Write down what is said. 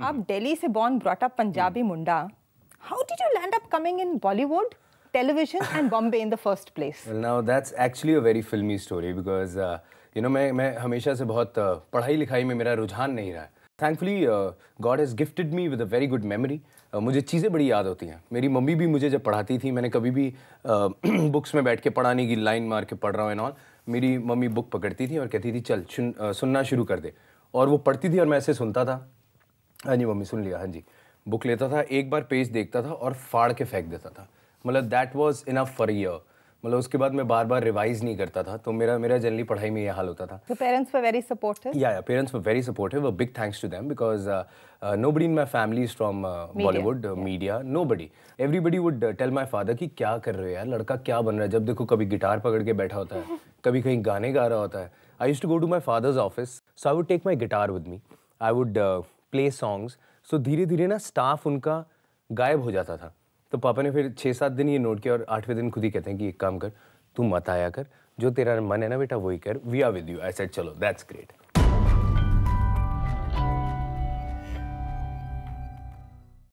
आप हम्म। दिल्ली से born brought up Punjabi hmm. मुंडा how did you land up coming in Bollywood television and Bombay in the first place well now that's actually a very filmi story because you know मैं मैं हमेशा से बहुत uh, पढ़ाई लिखाई में में मेरा रुझान नहीं रहा है thankfully God has gifted me with a very good memory मुझे चीज़ें बड़ी याद होती हैं मेरी मम्मी भी मुझे जब पढ़ाती थी मैंने कभी भी uh, बुक्स में बैठ के पढ़ाने की लाइन मार के पढ़ रहा हूँ एंड ऑल मेरी मम्मी बुक पकड़ती थी और कहती थी चल सुन, uh, सुनना शुरू कर दे और वो पढ़ती थी और मैं ऐसे सुनता था हाँ जी मम्मी सुन लिया हाँ जी बुक लेता था एक बार पेज देखता था और फाड़ के फेंक देता था मतलब that was enough for year मतलब उसके बाद मैं बार बार रिवाइज नहीं करता था तो मेरा मेरा जनरली पढ़ाई में ये हाल होता था parents were very supportive yeah parents very supportive big thanks to them because nobody in my family is from Bollywood media nobody everybody would tell my father कि क्या कर रहे हो यार लड़का क्या बन रहा है जब देखो कभी गिटार पकड़ के बैठा होता है कभी कहीं गाने गा रहा होता है I used to go to my father's office so I would take my guitar with me I would play songs so धीरे धीरे ना स्टाफ उनका गायब हो जाता था तो पापा ने फिर छः सात दिन ये नोट किया और आठवें दिन खुद ही कहते हैं कि एक काम कर तू मत आया कर जो तेरा मन है ना बेटा वही कर we are with you I said चलो दैट्स ग्रेट